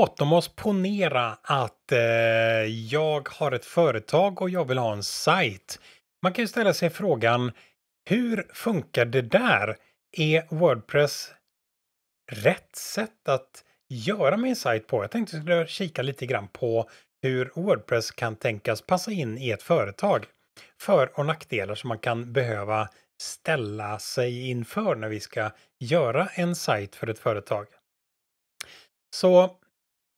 låtom oss ponera att eh, jag har ett företag och jag vill ha en sajt. Man kan ju ställa sig frågan hur funkar det där? Är Wordpress rätt sätt att göra min sajt på? Jag tänkte skulle kika lite grann på hur Wordpress kan tänkas passa in i ett företag. För och nackdelar som man kan behöva ställa sig inför när vi ska göra en sajt för ett företag. Så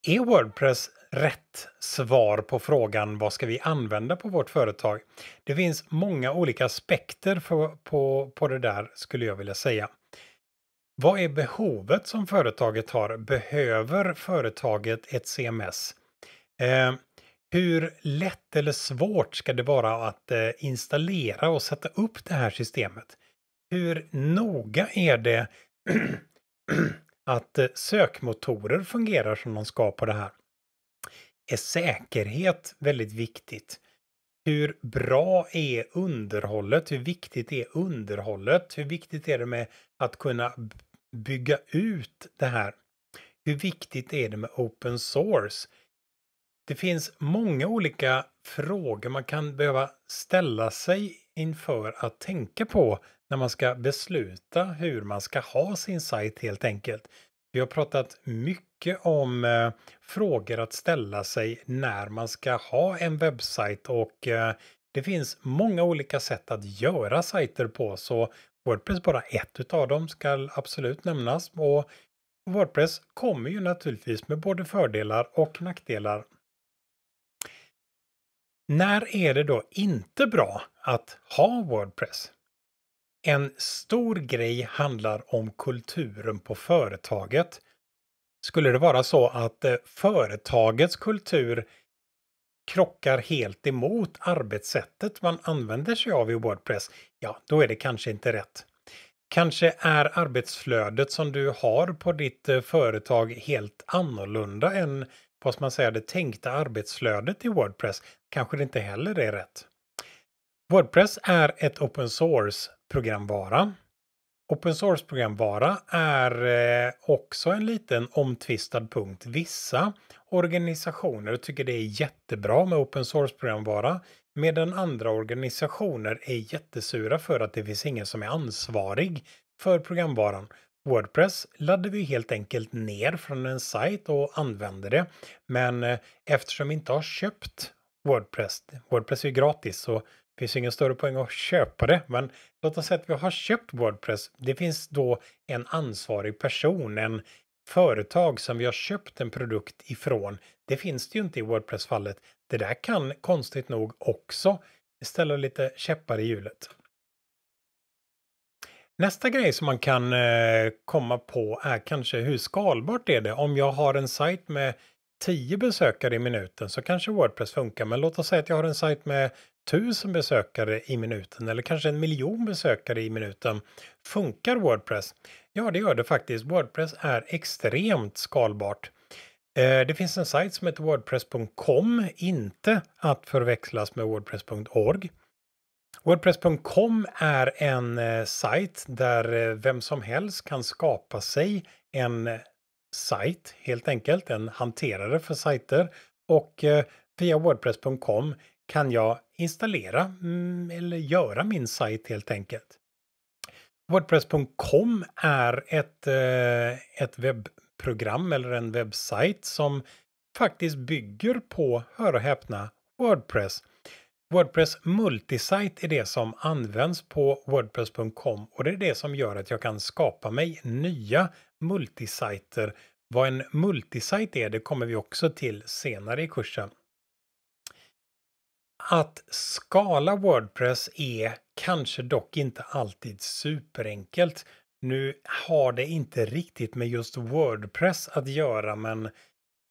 är Wordpress rätt svar på frågan vad ska vi använda på vårt företag? Det finns många olika aspekter för, på, på det där skulle jag vilja säga. Vad är behovet som företaget har? Behöver företaget ett CMS? Eh, hur lätt eller svårt ska det vara att eh, installera och sätta upp det här systemet? Hur noga är det eh, att eh, sökmotorer fungerar som de ska på det här. Är säkerhet väldigt viktigt? Hur bra är underhållet? Hur viktigt är underhållet? Hur viktigt är det med att kunna bygga ut det här? Hur viktigt är det med open source? Det finns många olika frågor man kan behöva ställa sig inför att tänka på när man ska besluta hur man ska ha sin sajt helt enkelt. Vi har pratat mycket om eh, frågor att ställa sig när man ska ha en webbsajt och eh, det finns många olika sätt att göra sajter på så Wordpress bara ett av dem ska absolut nämnas och Wordpress kommer ju naturligtvis med både fördelar och nackdelar när är det då inte bra att ha Wordpress? En stor grej handlar om kulturen på företaget. Skulle det vara så att eh, företagets kultur krockar helt emot arbetssättet man använder sig av i Wordpress, ja, då är det kanske inte rätt. Kanske är arbetsflödet som du har på ditt eh, företag helt annorlunda än vad man säger, det tänkta arbetsflödet i Wordpress. Kanske det inte heller är rätt. Wordpress är ett open source-programvara. Open source-programvara är eh, också en liten omtvistad punkt. Vissa organisationer tycker det är jättebra med open source-programvara Medan andra organisationer är jättesura för att det finns ingen som är ansvarig för programvaran. Wordpress laddar vi helt enkelt ner från en sajt och använder det. Men eh, eftersom vi inte har köpt Wordpress, Wordpress är ju gratis så finns ingen större poäng att köpa det, men låt oss säga att vi har köpt Wordpress. Det finns då en ansvarig person, en företag som vi har köpt en produkt ifrån. Det finns det ju inte i Wordpress-fallet. Det där kan konstigt nog också ställa lite käppar i hjulet. Nästa grej som man kan eh, komma på är kanske hur skalbart är det om jag har en sajt med 10 besökare i minuten så kanske Wordpress funkar. Men låt oss säga att jag har en sajt med 1000 besökare i minuten eller kanske en miljon besökare i minuten. Funkar Wordpress? Ja, det gör det faktiskt. Wordpress är extremt skalbart. Eh, det finns en sajt som heter wordpress.com, inte att förväxlas med wordpress.org. Wordpress.com är en eh, sajt där eh, vem som helst kan skapa sig en sajt helt enkelt, en hanterare för sajter. Och eh, via wordpress.com kan jag installera mm, eller göra min sajt helt enkelt. Wordpress.com är ett, eh, ett webbprogram eller en webbsajt som faktiskt bygger på, hör och häpna, Wordpress. Wordpress Multisite är det som används på wordpress.com och det är det som gör att jag kan skapa mig nya multisiter. Vad en multisite är, det kommer vi också till senare i kursen. Att skala Wordpress är kanske dock inte alltid superenkelt. Nu har det inte riktigt med just Wordpress att göra men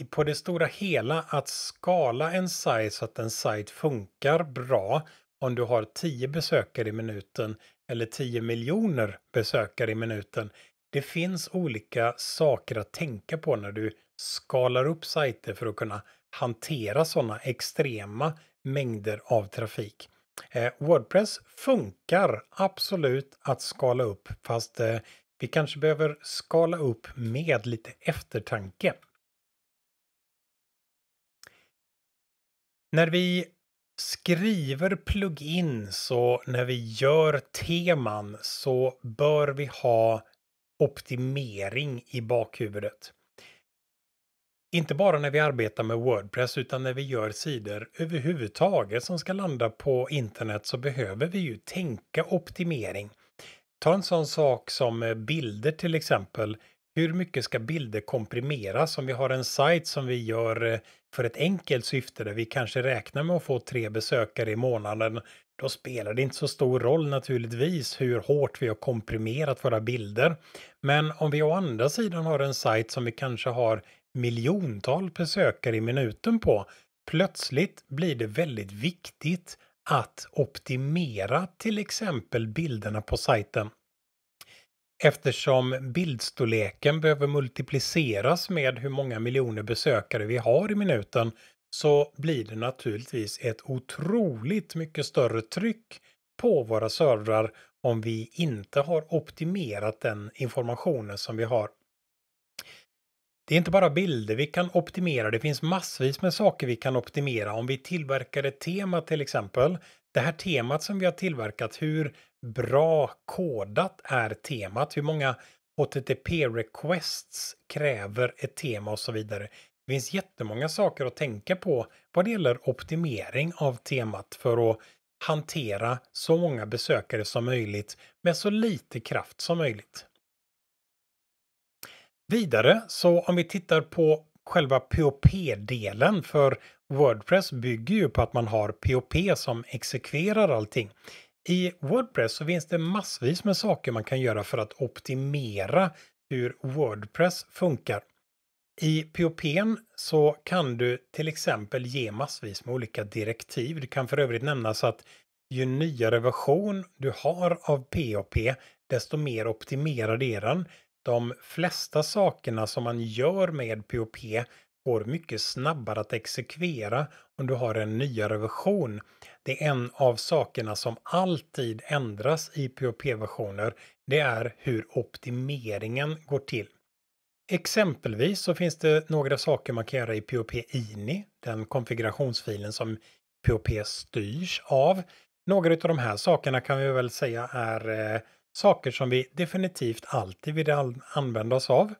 på det stora hela att skala en sajt så att en sajt funkar bra om du har 10 besökare i minuten eller 10 miljoner besökare i minuten. Det finns olika saker att tänka på när du skalar upp sajter för att kunna hantera sådana extrema mängder av trafik. Eh, Wordpress funkar absolut att skala upp fast eh, vi kanske behöver skala upp med lite eftertanke. När vi skriver plugin så när vi gör teman så bör vi ha optimering i bakhuvudet. Inte bara när vi arbetar med Wordpress utan när vi gör sidor överhuvudtaget som ska landa på internet så behöver vi ju tänka optimering. Ta en sån sak som eh, bilder till exempel. Hur mycket ska bilder komprimeras? Om vi har en sajt som vi gör eh, för ett enkelt syfte där vi kanske räknar med att få tre besökare i månaden, då spelar det inte så stor roll naturligtvis hur hårt vi har komprimerat våra bilder. Men om vi å andra sidan har en sajt som vi kanske har miljontals besökare i minuten på, plötsligt blir det väldigt viktigt att optimera till exempel bilderna på sajten eftersom bildstorleken behöver multipliceras med hur många miljoner besökare vi har i minuten så blir det naturligtvis ett otroligt mycket större tryck på våra servrar om vi inte har optimerat den informationen som vi har. Det är inte bara bilder vi kan optimera, det finns massvis med saker vi kan optimera. Om vi tillverkar ett tema till exempel, det här temat som vi har tillverkat, hur bra kodat är temat? Hur många HTTP-requests kräver ett tema och så vidare? Det finns jättemånga saker att tänka på vad det gäller optimering av temat för att hantera så många besökare som möjligt med så lite kraft som möjligt. Vidare så om vi tittar på själva POP-delen för Wordpress bygger ju på att man har POP som exekverar allting. I Wordpress så finns det massvis med saker man kan göra för att optimera hur Wordpress funkar. I POP så kan du till exempel ge massvis med olika direktiv. Det kan för övrigt nämnas att ju nyare version du har av POP, desto mer optimerad är den. De flesta sakerna som man gör med POP går mycket snabbare att exekvera om du har en nyare version det är en av sakerna som alltid ändras i POP-versioner, det är hur optimeringen går till. Exempelvis så finns det några saker man kan göra i POP INI, den konfigurationsfilen som POP styrs av. Några av de här sakerna kan vi väl säga är eh, saker som vi definitivt alltid vill använda oss av.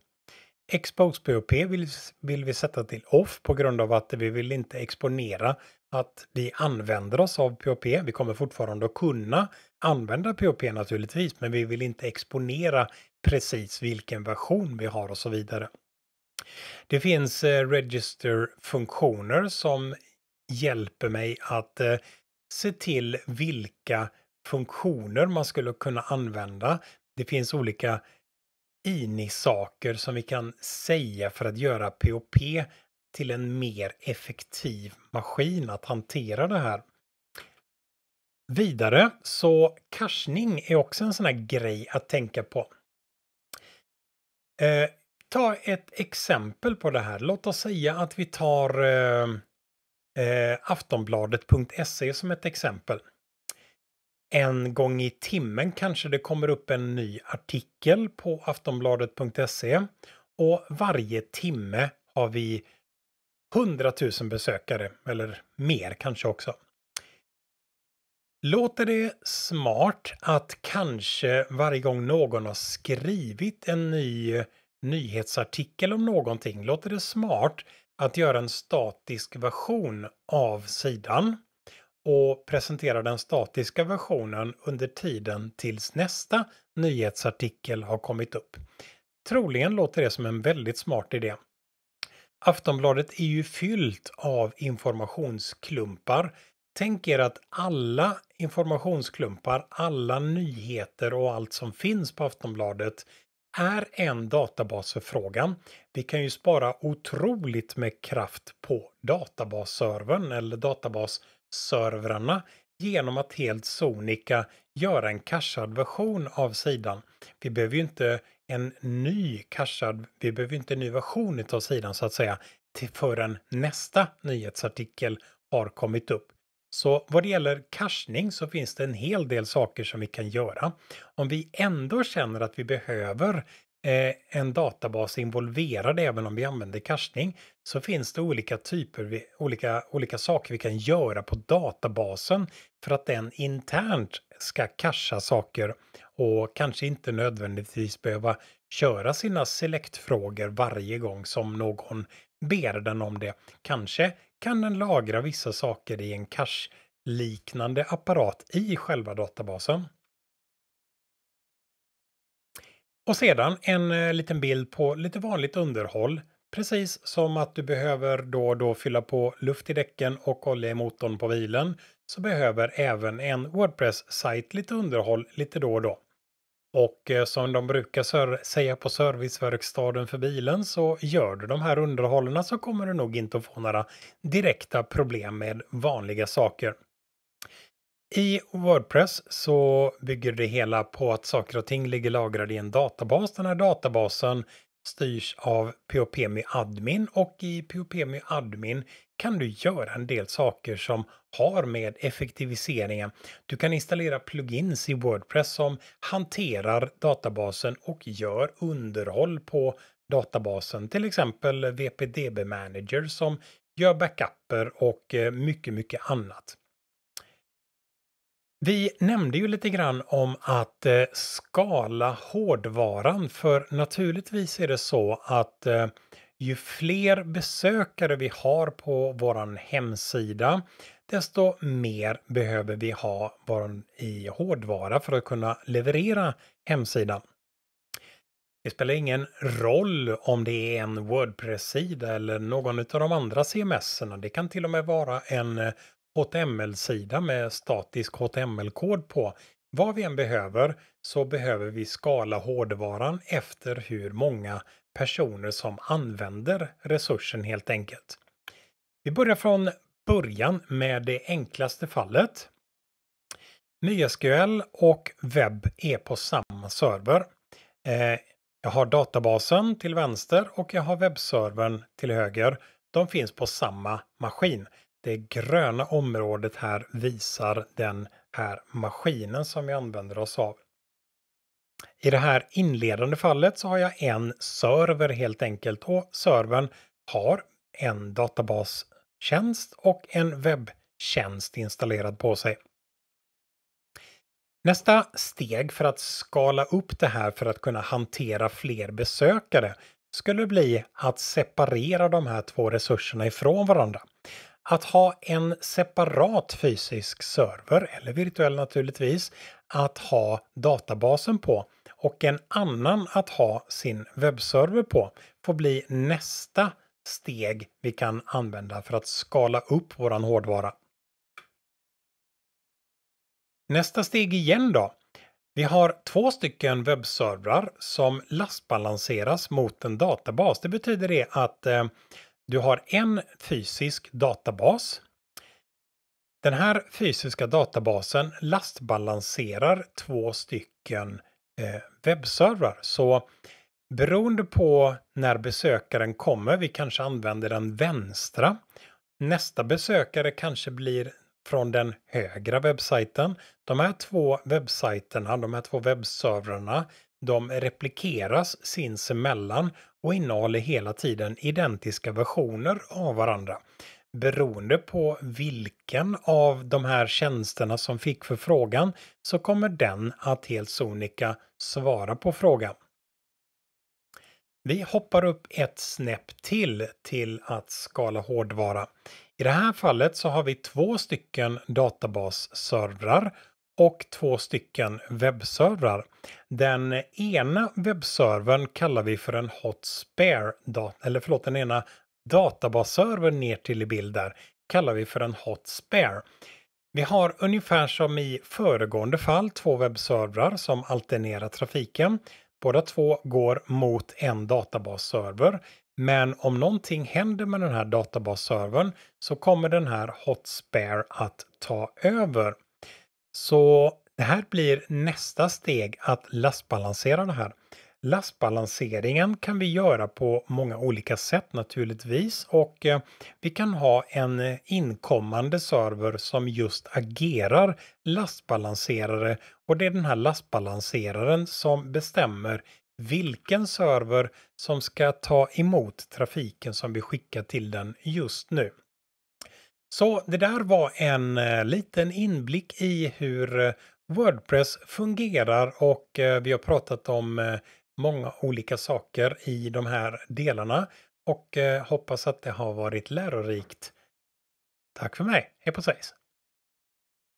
Expose POP vill, vill vi sätta till off på grund av att vi vill inte exponera att vi använder oss av POP. Vi kommer fortfarande att kunna använda POP naturligtvis, men vi vill inte exponera precis vilken version vi har och så vidare. Det finns eh, register-funktioner som hjälper mig att eh, se till vilka funktioner man skulle kunna använda. Det finns olika INI-saker som vi kan säga för att göra POP till en mer effektiv maskin att hantera det här. Vidare så cachning är också en sån här grej att tänka på. Eh, ta ett exempel på det här. Låt oss säga att vi tar eh, eh, aftonbladet.se som ett exempel. En gång i timmen kanske det kommer upp en ny artikel på aftonbladet.se och varje timme har vi 100 000 besökare eller mer kanske också. Låter det smart att kanske varje gång någon har skrivit en ny nyhetsartikel om någonting, låter det smart att göra en statisk version av sidan? och presentera den statiska versionen under tiden tills nästa nyhetsartikel har kommit upp. Troligen låter det som en väldigt smart idé. Aftonbladet är ju fyllt av informationsklumpar. Tänk er att alla informationsklumpar, alla nyheter och allt som finns på Aftonbladet är en databasförfrågan. Vi kan ju spara otroligt med kraft på databasservern eller databasservrarna genom att helt sonika göra en cachad version av sidan. Vi behöver ju inte en ny cachad, vi behöver inte en ny version av sidan så att säga till förrän nästa nyhetsartikel har kommit upp. Så vad det gäller cashning så finns det en hel del saker som vi kan göra. Om vi ändå känner att vi behöver eh, en databas involverad även om vi använder cashning så finns det olika typer, olika, olika saker vi kan göra på databasen för att den internt ska casha saker och kanske inte nödvändigtvis behöva köra sina selektfrågor varje gång som någon ber den om det. Kanske kan den lagra vissa saker i en cache-liknande apparat i själva databasen. Och sedan en eh, liten bild på lite vanligt underhåll. Precis som att du behöver då och då fylla på luft i däcken och olja i motorn på bilen så behöver även en Wordpress-sajt lite underhåll lite då och då. Och eh, som de brukar säga på serviceverkstaden för bilen så gör du de här underhållen så kommer du nog inte att få några direkta problem med vanliga saker. I Wordpress så bygger det hela på att saker och ting ligger lagrade i en databas. Den här databasen styrs av POPMY Admin och i POPMY Admin kan du göra en del saker som har med effektiviseringen. Du kan installera plugins i Wordpress som hanterar databasen och gör underhåll på databasen, till exempel VPDB Manager som gör backuper och eh, mycket, mycket annat. Vi nämnde ju lite grann om att eh, skala hårdvaran för naturligtvis är det så att eh, ju fler besökare vi har på våran hemsida desto mer behöver vi ha i hårdvara för att kunna leverera hemsidan. Det spelar ingen roll om det är en Wordpress-sida eller någon av de andra CMS-erna. Det kan till och med vara en eh, HTML-sida med statisk HTML-kod på. Vad vi än behöver så behöver vi skala hårdvaran efter hur många personer som använder resursen helt enkelt. Vi börjar från början med det enklaste fallet. MySQL och webb är på samma server. Eh, jag har databasen till vänster och jag har webbservern till höger. De finns på samma maskin det gröna området här visar den här maskinen som vi använder oss av. I det här inledande fallet så har jag en server helt enkelt och servern har en databastjänst och en webbtjänst installerad på sig. Nästa steg för att skala upp det här för att kunna hantera fler besökare skulle bli att separera de här två resurserna ifrån varandra. Att ha en separat fysisk server, eller virtuell naturligtvis, att ha databasen på och en annan att ha sin webbserver på får bli nästa steg vi kan använda för att skala upp våran hårdvara. Nästa steg igen då. Vi har två stycken webbservrar som lastbalanseras mot en databas. Det betyder det att eh, du har en fysisk databas. Den här fysiska databasen lastbalanserar två stycken eh, webbservrar. Så beroende på när besökaren kommer, vi kanske använder den vänstra. Nästa besökare kanske blir från den högra webbsajten. De här två webbsajterna, de här två webbservrarna de replikeras sinsemellan och innehåller hela tiden identiska versioner av varandra. Beroende på vilken av de här tjänsterna som fick förfrågan så kommer den att helt sonika svara på frågan. Vi hoppar upp ett snäpp till till att skala hårdvara. I det här fallet så har vi två stycken databasservrar och två stycken webbservrar. Den ena webbservern kallar vi för en Hot Spare, eller förlåt, den ena databasservern ner till i bild där kallar vi för en Hot Spare. Vi har ungefär som i föregående fall två webbservrar som alternerar trafiken. Båda två går mot en databasserver. Men om någonting händer med den här databasservern så kommer den här Hot Spare att ta över. Så det här blir nästa steg att lastbalansera det här. Lastbalanseringen kan vi göra på många olika sätt naturligtvis och eh, vi kan ha en eh, inkommande server som just agerar lastbalanserare och det är den här lastbalanseraren som bestämmer vilken server som ska ta emot trafiken som vi skickar till den just nu. Så det där var en eh, liten inblick i hur eh, Wordpress fungerar och eh, vi har pratat om många olika saker i de här delarna och hoppas att det har varit lärorikt. Tack för mig, hej på svejs!